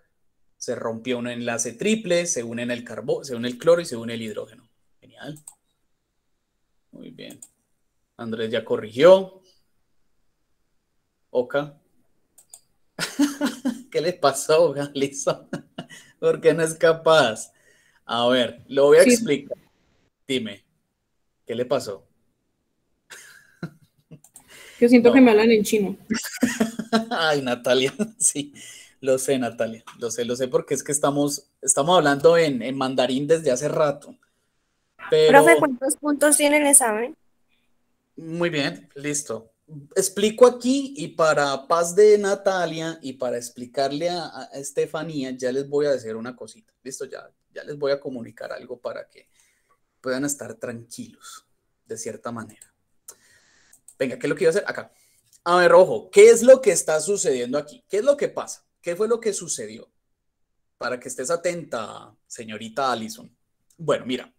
Se rompió un enlace triple, se en el carbón se une el cloro y se une el hidrógeno. Genial. Muy bien. Andrés ya corrigió. Oca. ¿Qué le pasó, ¿Por qué no es capaz. A ver, lo voy a explicar. Dime, ¿qué le pasó? Yo siento que me hablan en chino. Ay, Natalia, sí, lo sé, Natalia, lo sé, lo sé, porque es que estamos, estamos hablando en, mandarín desde hace rato. Pero... Profe, ¿cuántos puntos tienen? el examen? Muy bien, listo. Explico aquí y para paz de Natalia y para explicarle a, Estefanía, ya les voy a decir una cosita. Listo, ya, ya les voy a comunicar algo para que puedan estar tranquilos, de cierta manera. Venga, ¿qué es lo que iba a hacer? Acá. A ver, ojo, ¿qué es lo que está sucediendo aquí? ¿Qué es lo que pasa? ¿Qué fue lo que sucedió? Para que estés atenta, señorita Allison. Bueno, mira,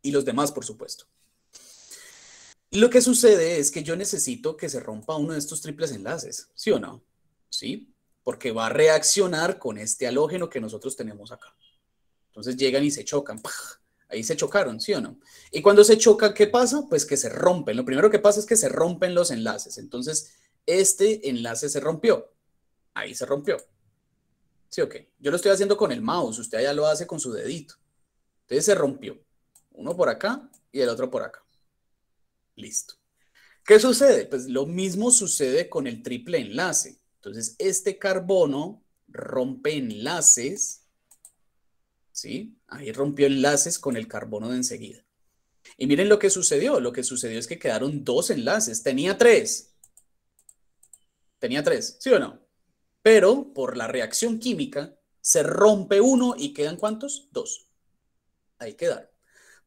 y los demás, por supuesto. Lo que sucede es que yo necesito que se rompa uno de estos triples enlaces, ¿sí o no? Sí, porque va a reaccionar con este halógeno que nosotros tenemos acá. Entonces llegan y se chocan. ¡pah! Ahí se chocaron, ¿sí o no? Y cuando se choca, ¿qué pasa? Pues que se rompen. Lo primero que pasa es que se rompen los enlaces. Entonces, este enlace se rompió. Ahí se rompió. ¿Sí o qué? Yo lo estoy haciendo con el mouse, usted ya lo hace con su dedito. Entonces se rompió. Uno por acá y el otro por acá. Listo. ¿Qué sucede? Pues lo mismo sucede con el triple enlace. Entonces, este carbono rompe enlaces ¿sí? Ahí rompió enlaces con el carbono de enseguida. Y miren lo que sucedió. Lo que sucedió es que quedaron dos enlaces. Tenía tres. Tenía tres, ¿sí o no? Pero por la reacción química se rompe uno y quedan cuántos? Dos. Ahí quedaron.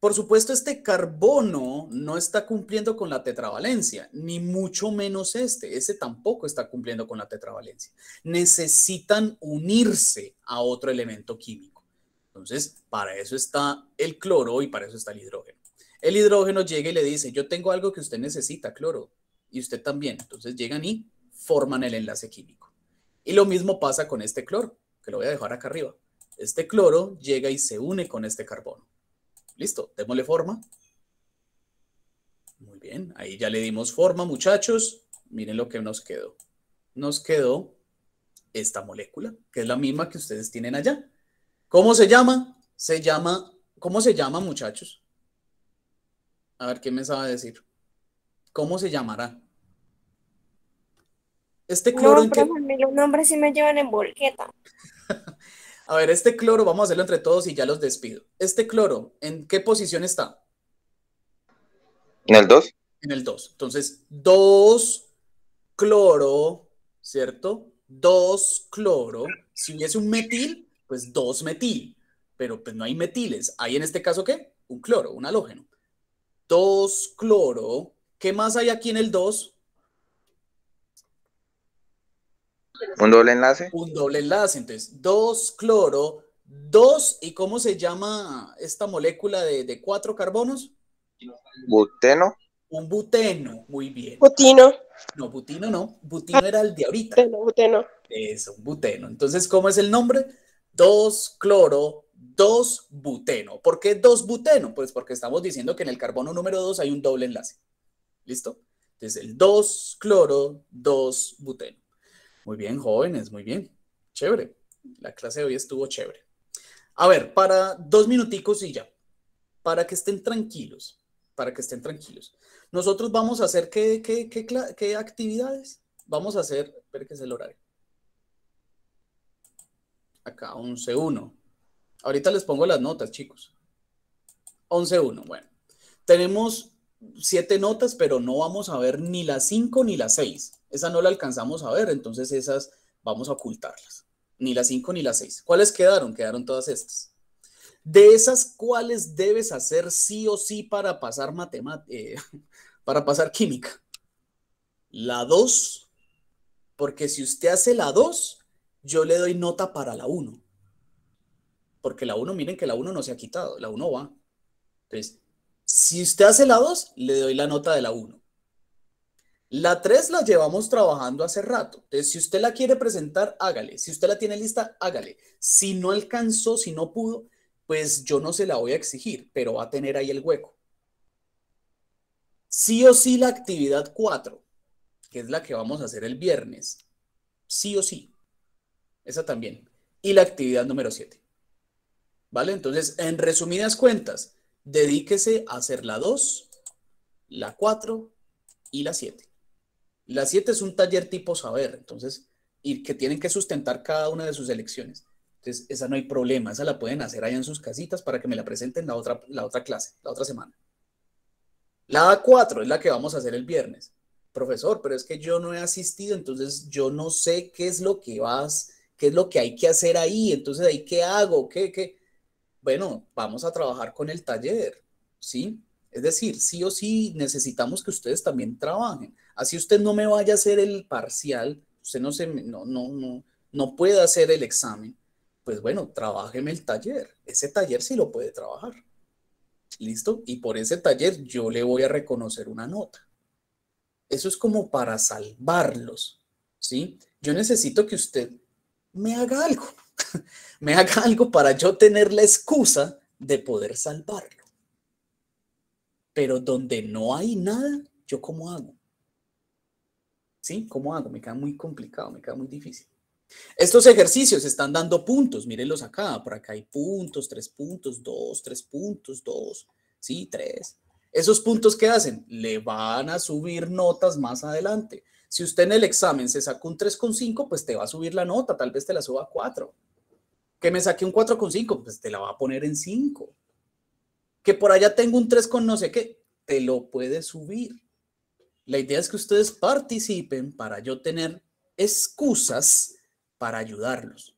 Por supuesto, este carbono no está cumpliendo con la tetravalencia, ni mucho menos este. Ese tampoco está cumpliendo con la tetravalencia. Necesitan unirse a otro elemento químico. Entonces, para eso está el cloro y para eso está el hidrógeno. El hidrógeno llega y le dice, yo tengo algo que usted necesita, cloro, y usted también. Entonces llegan y forman el enlace químico. Y lo mismo pasa con este cloro, que lo voy a dejar acá arriba. Este cloro llega y se une con este carbono. Listo, démosle forma. Muy bien, ahí ya le dimos forma, muchachos. Miren lo que nos quedó. Nos quedó esta molécula, que es la misma que ustedes tienen allá. ¿Cómo se llama? Se llama, ¿cómo se llama, muchachos? A ver, ¿qué me sabe decir? ¿Cómo se llamará? Este cloro. No, profe, que... los nombres sí me llevan en bolqueta. a ver, este cloro, vamos a hacerlo entre todos y ya los despido. Este cloro, ¿en qué posición está? En el 2. En el 2. Entonces, 2 cloro, ¿cierto? 2 cloro. Si hubiese un metil, pues dos metil pero pues no hay metiles. ¿Hay en este caso qué? Un cloro, un halógeno. dos cloro ¿Qué más hay aquí en el 2? Un doble enlace. Un doble enlace. Entonces, 2-cloro, dos cloro dos y cómo se llama esta molécula de, cuatro carbonos? Buteno. Un buteno, muy bien. Butino. No, butino no. Butino era el de ahorita. Buteno, buteno. Eso, un buteno. Entonces, ¿cómo es el nombre? 2-cloro 2-buteno. ¿Por qué 2-buteno? Pues porque estamos diciendo que en el carbono número 2 hay un doble enlace. ¿Listo? Entonces el 2-cloro 2-buteno. Muy bien, jóvenes, muy bien. Chévere. La clase de hoy estuvo chévere. A ver, para dos minuticos y ya. Para que estén tranquilos. Para que estén tranquilos. Nosotros vamos a hacer qué, actividades. Vamos a hacer, Espera que es el horario. Acá, 11-1. Ahorita les pongo las notas, chicos. 11-1, bueno. Tenemos siete notas, pero no vamos a ver ni las 5 ni las 6. Esa no la alcanzamos a ver, entonces esas vamos a ocultarlas. Ni las 5 ni las 6. ¿Cuáles quedaron? Quedaron todas estas. De esas, ¿cuáles debes hacer sí o sí para pasar eh, para pasar química? La 2, porque si usted hace la 2, yo le doy nota para la 1. Porque la 1, miren que la 1 no se ha quitado, la 1 va. Entonces, si usted hace la 2, le doy la nota de la 1. La 3 la llevamos trabajando hace rato. Entonces, si usted la quiere presentar, hágale. Si usted la tiene lista, hágale. Si no alcanzó, si no pudo, pues yo no se la voy a exigir, pero va a tener ahí el hueco. Sí o sí la actividad 4, que es la que vamos a hacer el viernes. Sí o sí. Esa también. Y la actividad número 7. ¿Vale? Entonces, en resumidas cuentas, dedíquese a hacer la 2, la 4 y la 7. La 7 es un taller tipo saber, entonces, y que tienen que sustentar cada una de sus elecciones. Entonces, esa no hay problema, esa la pueden hacer allá en sus casitas para que me la presenten la otra, la otra clase, la otra semana. La 4 es la que vamos a hacer el viernes. Profesor, pero es que yo no he asistido, entonces yo no sé qué es lo que vas ¿Qué es lo que hay que hacer ahí? Entonces, ¿ahí qué hago? ¿Qué, qué? Bueno, vamos a trabajar con el taller, ¿sí? Es decir, sí o sí necesitamos que ustedes también trabajen. Así usted no me vaya a hacer el parcial, usted no, se, no, no, no, no puede hacer el examen. Pues bueno, trabájeme el taller. Ese taller sí lo puede trabajar. ¿Listo? Y por ese taller yo le voy a reconocer una nota. Eso es como para salvarlos, ¿sí? Yo necesito que usted me haga algo, me haga algo para yo tener la excusa de poder salvarlo. Pero donde no hay nada, ¿yo cómo hago? ¿Sí? ¿Cómo hago? Me queda muy complicado, me queda muy difícil. Estos ejercicios están dando puntos, mírenlos acá, por acá hay puntos, tres puntos, dos, tres puntos, dos, sí, tres. Esos puntos que hacen le van a subir notas más adelante. Si usted en el examen se sacó un 3,5, pues te va a subir la nota, tal vez te la suba a 4. Que me saqué un 4,5, pues te la va a poner en 5. Que por allá tengo un 3 con no sé qué, te lo puede subir. La idea es que ustedes participen para yo tener excusas para ayudarlos.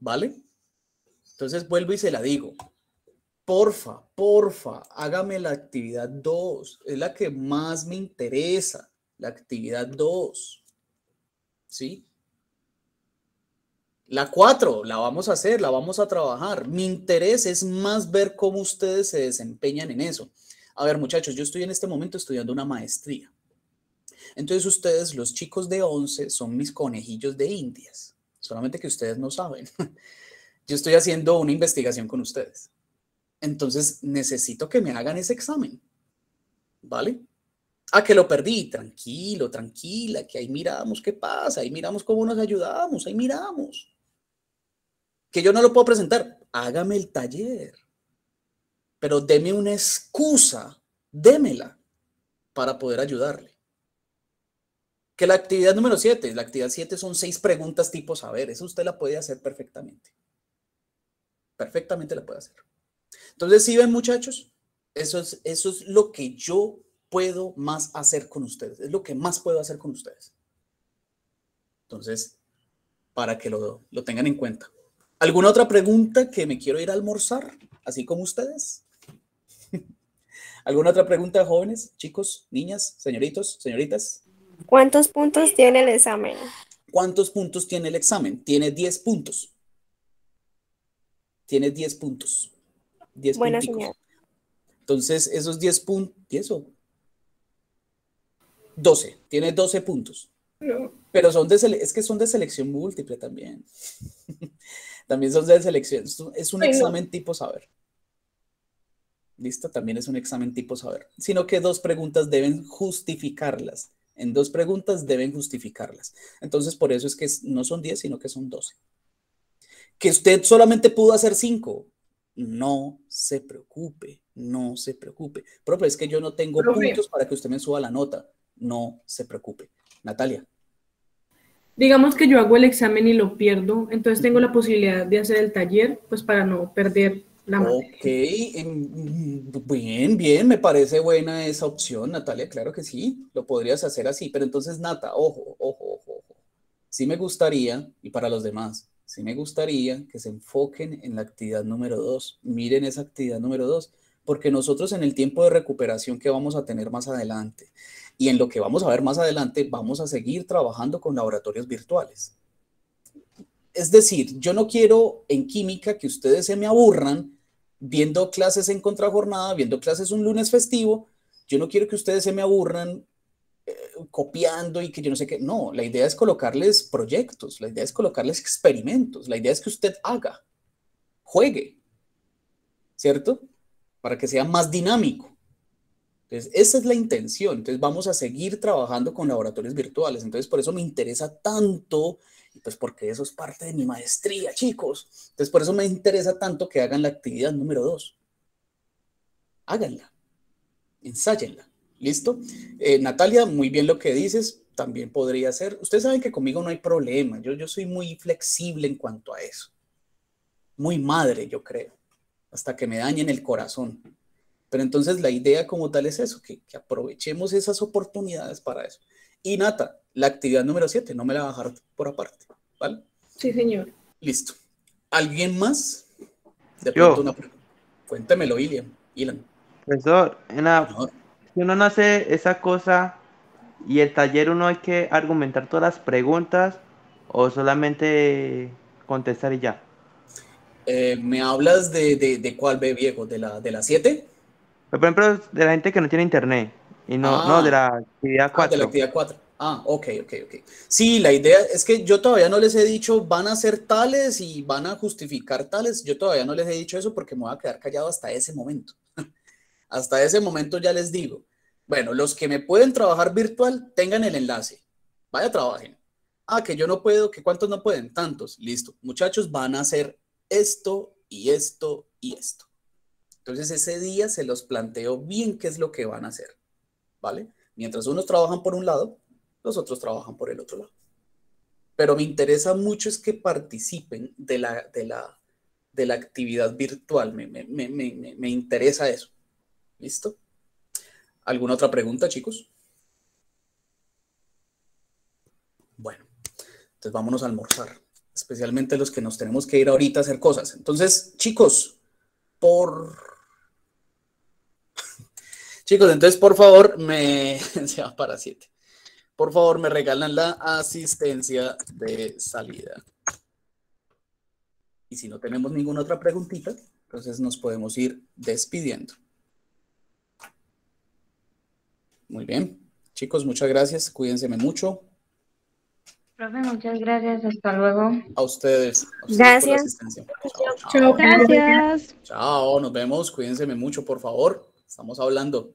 ¿Vale? Entonces vuelvo y se la digo. Porfa, porfa, hágame la actividad 2. Es la que más me interesa la actividad 2. ¿Sí? La 4, la vamos a hacer, la vamos a trabajar. Mi interés es más ver cómo ustedes se desempeñan en eso. A ver, muchachos, yo estoy en este momento estudiando una maestría. Entonces ustedes, los chicos de 11, son mis conejillos de indias. Solamente que ustedes no saben. Yo estoy haciendo una investigación con ustedes. Entonces necesito que me hagan ese examen. ¿Vale? Ah, que lo perdí, tranquilo, tranquila, que ahí miramos qué pasa, ahí miramos cómo nos ayudamos, ahí miramos. Que yo no lo puedo presentar, hágame el taller, pero deme una excusa, démela para poder ayudarle. Que la actividad número 7, la actividad 7 son seis preguntas tipo saber, eso usted la puede hacer perfectamente. Perfectamente la puede hacer. Entonces, si ven muchachos, eso es, eso es lo que yo puedo más hacer con ustedes, es lo que más puedo hacer con ustedes. Entonces, para que lo, tengan en cuenta. ¿Alguna otra pregunta que me quiero ir a almorzar, así como ustedes? ¿Alguna otra pregunta, jóvenes, chicos, niñas, señoritos, señoritas? ¿Cuántos puntos tiene el examen? ¿Cuántos puntos tiene el examen? Tiene 10 puntos. Tiene 10 puntos. 10 puntos. Entonces, esos 10 puntos, o 12, tiene 12 puntos. Pero son de es que son de selección múltiple también. también son de selección. Es un examen tipo saber. Listo, también es un examen tipo saber. Sino que dos preguntas deben justificarlas. En dos preguntas deben justificarlas. Entonces, por eso es que no son 10, sino que son 12. Que usted solamente pudo hacer 5. No se preocupe, no se preocupe. propio es que yo no tengo puntos para que usted me suba la nota no se preocupe. Natalia. Digamos que yo hago el examen y lo pierdo, entonces tengo la posibilidad de hacer el taller, pues para no perder la materia. Ok, em, bien, bien, me parece buena esa opción, Natalia, claro que sí, lo podrías hacer así, pero entonces, Nata, ojo, ojo, ojo, ojo. Sí me gustaría, y para los demás, sí me gustaría que se enfoquen en la actividad número dos, miren esa actividad número dos, porque nosotros en el tiempo de recuperación que vamos a tener más adelante, y en lo que vamos a ver más adelante, vamos a seguir trabajando con laboratorios virtuales. Es decir, yo no quiero en química que ustedes se me aburran viendo clases en contrajornada, viendo clases un lunes festivo. Yo no quiero que ustedes se me aburran eh, copiando y que yo no sé qué. No, la idea es colocarles proyectos, la idea es colocarles experimentos, la idea es que usted haga, juegue, ¿cierto? Para que sea más dinámico. Entonces, esa es la intención. Entonces, vamos a seguir trabajando con laboratorios virtuales. Entonces, por eso me interesa tanto, pues porque eso es parte de mi maestría, chicos. Entonces, por eso me interesa tanto que hagan la actividad número dos. Háganla. Ensáyenla. ¿Listo? Eh, Natalia, muy bien lo que dices. También podría ser. Ustedes saben que conmigo no hay problema. Yo, yo soy muy flexible en cuanto a eso. Muy madre, yo creo. Hasta que me dañen el corazón. Pero entonces la idea como tal es eso, que, aprovechemos esas oportunidades para eso. Y Nata, la actividad número 7, no me la voy a dejar por aparte, ¿vale? Sí, señor. Listo. ¿Alguien más? De pronto Una Cuéntamelo, Ilian. Ilan. Profesor, no. si uno no hace esa cosa y el taller uno hay que argumentar todas las preguntas o solamente contestar y ya. Eh, ¿Me hablas de, cuál ve viejo? ¿De la 7? De la por ejemplo, de la gente que no tiene internet. Y no, no ah. de la actividad 4. Ah, de la actividad 4. Ah, ok, ok, ok. Sí, la idea es que yo todavía no les he dicho van a ser tales y van a justificar tales. Yo todavía no les he dicho eso porque me voy a quedar callado hasta ese momento. hasta ese momento ya les digo. Bueno, los que me pueden trabajar virtual, tengan el enlace. Vaya, trabajen. Ah, que yo no puedo, que cuántos no pueden, tantos. Listo. Muchachos, van a hacer esto y esto y esto. Entonces ese día se los planteo bien qué es lo que van a hacer, ¿vale? Mientras unos trabajan por un lado, los otros trabajan por el otro lado. Pero me interesa mucho es que participen de la, de la, de la actividad virtual, me, me interesa eso. ¿Listo? ¿Alguna otra pregunta, chicos? Bueno, entonces vámonos a almorzar, especialmente los que nos tenemos que ir ahorita a hacer cosas. Entonces, chicos, por Chicos, entonces por favor me... se va para 7. Por favor me regalan la asistencia de salida. Y si no tenemos ninguna otra preguntita, entonces nos podemos ir despidiendo. Muy bien. Chicos, muchas gracias. Cuídense mucho. Profe, muchas gracias. Hasta luego. A ustedes. gracias. Por Gracias. Chao, nos vemos. Cuídense mucho, por favor estamos hablando.